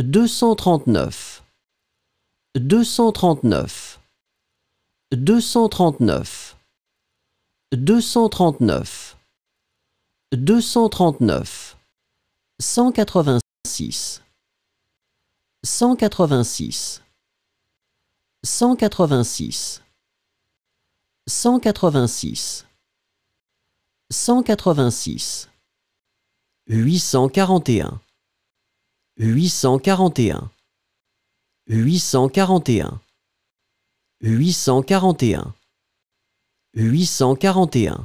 239 239 239 239 239 186 186 186 186 186 841 841 841 841 841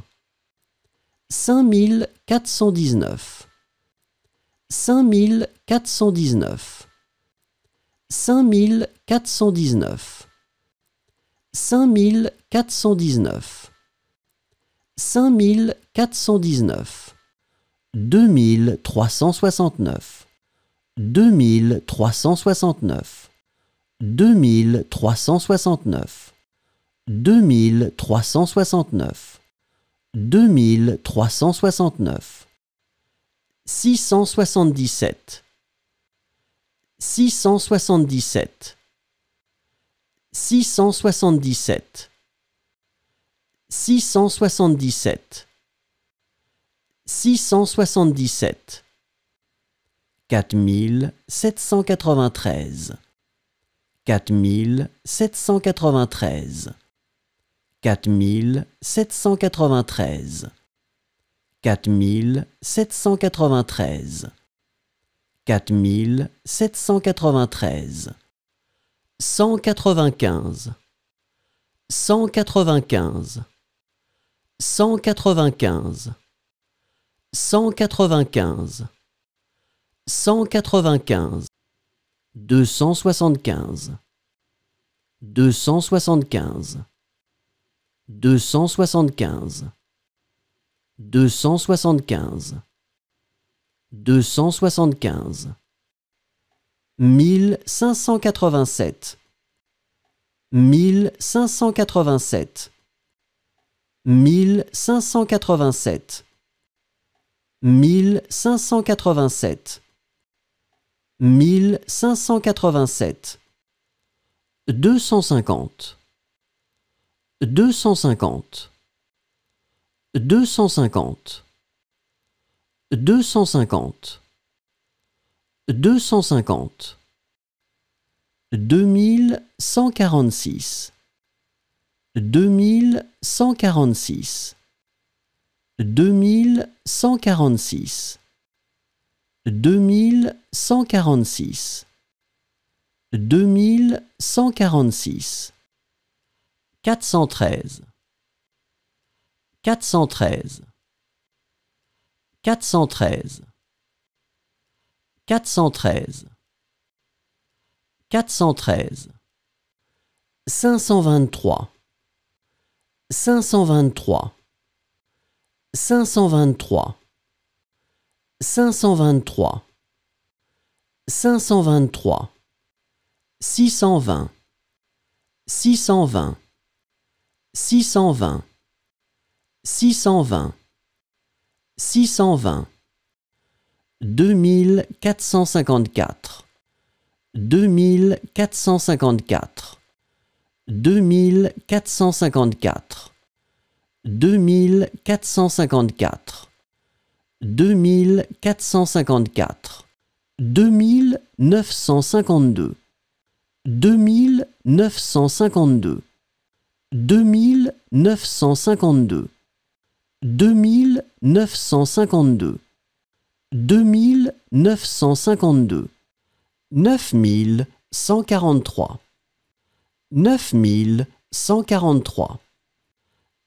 5419 5419 5419 5419 5419 2369 2369 2369 2369 2369 677 677 677 677 677 4793 4793 4793 4793 4793 195 195 195 195 195 275 275 275 275 275 1587 1587 1587 1587 1587 250 250 250 250 250 2146 2146 2146 2146 2146 413 413 413 413 413 523 523 523 523 523 620 620 620 620 620 2454 2454 2454 2454 2454, 2952, 2952, 2952, 2952, 2952, 9143, 9143,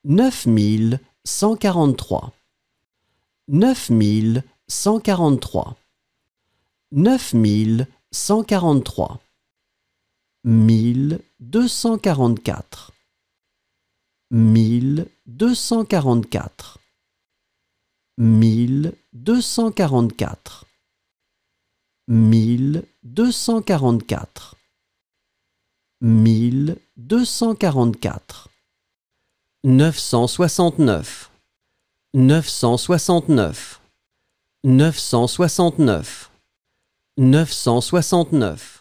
9143. 9143 9143 1244 1244 1244 1244 1244 969 969 969 969